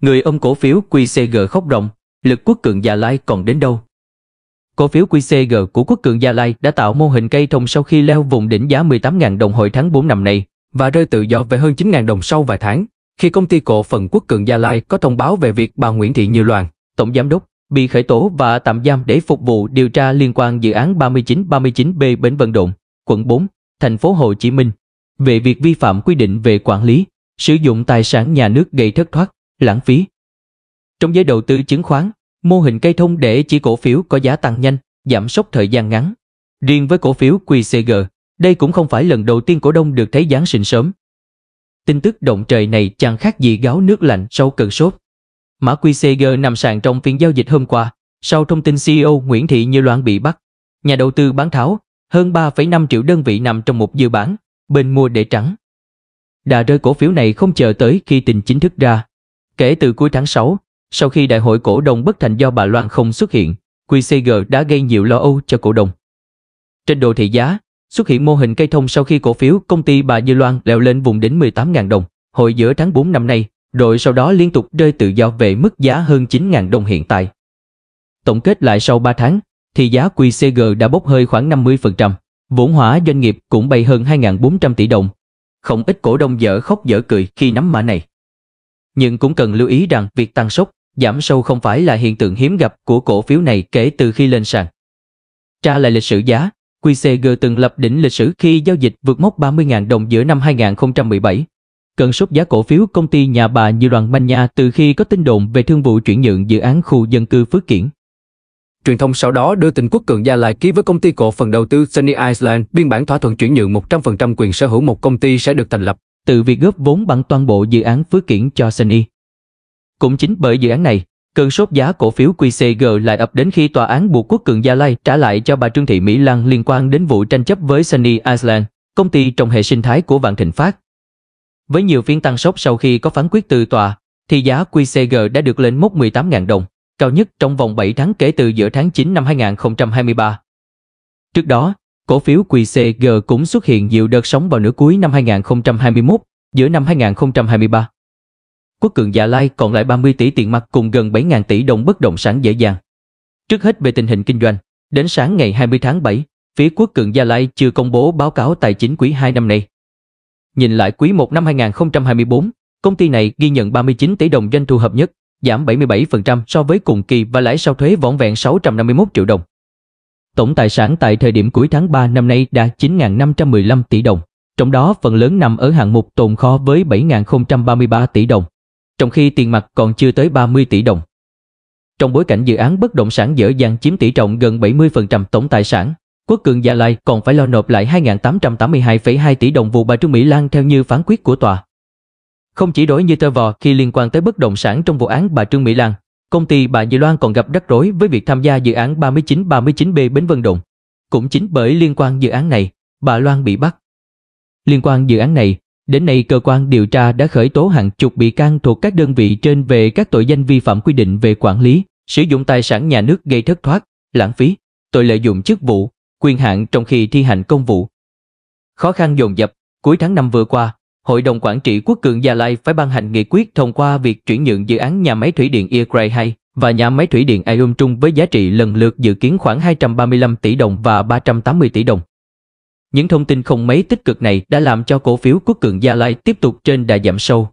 Người ôm cổ phiếu QCG khóc rộng, lực quốc cường Gia Lai còn đến đâu? Cổ phiếu QCG của quốc cường Gia Lai đã tạo mô hình cây thông sau khi leo vùng đỉnh giá 18.000 đồng hồi tháng 4 năm nay và rơi tự do về hơn 9.000 đồng sau vài tháng, khi công ty cổ phần quốc cường Gia Lai có thông báo về việc bà Nguyễn Thị Như Loan, tổng giám đốc, bị khởi tố và tạm giam để phục vụ điều tra liên quan dự án 3939B Bến Vân Đồn, quận 4, thành phố Hồ Chí Minh về việc vi phạm quy định về quản lý, sử dụng tài sản nhà nước gây thất thoát lãng phí. Trong giới đầu tư chứng khoán, mô hình cây thông để chỉ cổ phiếu có giá tăng nhanh, giảm sốc thời gian ngắn. Riêng với cổ phiếu QCG, đây cũng không phải lần đầu tiên cổ đông được thấy Giáng sinh sớm. Tin tức động trời này chẳng khác gì gáo nước lạnh sau cơn sốt. Mã QCG nằm sàn trong phiên giao dịch hôm qua, sau thông tin CEO Nguyễn Thị Như Loan bị bắt. Nhà đầu tư bán tháo, hơn 3,5 triệu đơn vị nằm trong một dự bản, bên mua để trắng. Đà rơi cổ phiếu này không chờ tới khi tình chính thức ra, Kể từ cuối tháng 6, sau khi đại hội cổ đông bất thành do bà Loan không xuất hiện, QCG đã gây nhiều lo âu cho cổ đông. Trên đồ thị giá, xuất hiện mô hình cây thông sau khi cổ phiếu công ty bà Như Loan leo lên vùng đến 18.000 đồng hồi giữa tháng 4 năm nay, rồi sau đó liên tục rơi tự do về mức giá hơn 9.000 đồng hiện tại. Tổng kết lại sau 3 tháng, thì giá QCG đã bốc hơi khoảng 50%, vốn hóa doanh nghiệp cũng bay hơn 2.400 tỷ đồng. Không ít cổ đông dở khóc dở cười khi nắm mã này. Nhưng cũng cần lưu ý rằng việc tăng sốc, giảm sâu không phải là hiện tượng hiếm gặp của cổ phiếu này kể từ khi lên sàn. Tra lại lịch sử giá, QCG từng lập đỉnh lịch sử khi giao dịch vượt mốc 30.000 đồng giữa năm 2017. Cơn sốt giá cổ phiếu công ty nhà bà như đoàn manh nha từ khi có tin đồn về thương vụ chuyển nhượng dự án khu dân cư Phước Kiển. Truyền thông sau đó đưa tin Quốc Cường Gia lại ký với công ty cổ phần đầu tư Sunny Island biên bản thỏa thuận chuyển nhượng 100% quyền sở hữu một công ty sẽ được thành lập từ việc góp vốn bằng toàn bộ dự án phước kiển cho Sunny. Cũng chính bởi dự án này, cơn sốt giá cổ phiếu QCG lại ập đến khi tòa án buộc quốc cường Gia Lai trả lại cho bà Trương Thị Mỹ Lan liên quan đến vụ tranh chấp với Sunny Island, công ty trong hệ sinh thái của Vạn Thịnh Phát. Với nhiều phiên tăng sốc sau khi có phán quyết từ tòa, thì giá QCG đã được lên mốc 18.000 đồng, cao nhất trong vòng 7 tháng kể từ giữa tháng 9 năm 2023. Trước đó, cổ phiếu QCG cũng xuất hiện nhiều đợt sóng vào nửa cuối năm 2021, giữa năm 2023. Quốc cường Gia Lai còn lại 30 tỷ tiền mặt cùng gần 7.000 tỷ đồng bất động sản dễ dàng. Trước hết về tình hình kinh doanh, đến sáng ngày 20 tháng 7, phía Quốc cường Gia Lai chưa công bố báo cáo tài chính quý 2 năm nay. Nhìn lại quý 1 năm 2024, công ty này ghi nhận 39 tỷ đồng doanh thu hợp nhất, giảm 77% so với cùng kỳ và lãi sau thuế vỏn vẹn 651 triệu đồng. Tổng tài sản tại thời điểm cuối tháng 3 năm nay đạt 9.515 tỷ đồng, trong đó phần lớn nằm ở hạng mục tồn kho với 7.033 tỷ đồng, trong khi tiền mặt còn chưa tới 30 tỷ đồng. Trong bối cảnh dự án bất động sản dở dàng chiếm tỷ trọng gần 70% tổng tài sản, Quốc cường Gia Lai còn phải lo nộp lại 2.882,2 tỷ đồng vụ bà Trương Mỹ Lan theo như phán quyết của tòa. Không chỉ đối như tơ vò khi liên quan tới bất động sản trong vụ án bà Trương Mỹ Lan, Công ty Bà Nhị Loan còn gặp rắc rối với việc tham gia dự án 3939B Bến Vân Đồn. Cũng chính bởi liên quan dự án này, bà Loan bị bắt. Liên quan dự án này, đến nay cơ quan điều tra đã khởi tố hàng chục bị can thuộc các đơn vị trên về các tội danh vi phạm quy định về quản lý, sử dụng tài sản nhà nước gây thất thoát, lãng phí, tội lợi dụng chức vụ, quyền hạn trong khi thi hành công vụ. Khó khăn dồn dập, cuối tháng năm vừa qua, Hội đồng Quản trị Quốc cường Gia Lai phải ban hành nghị quyết thông qua việc chuyển nhượng dự án nhà máy thủy điện Iagrai 2 và nhà máy thủy điện Ayum Trung với giá trị lần lượt dự kiến khoảng 235 tỷ đồng và 380 tỷ đồng. Những thông tin không mấy tích cực này đã làm cho cổ phiếu Quốc cường Gia Lai tiếp tục trên đà giảm sâu.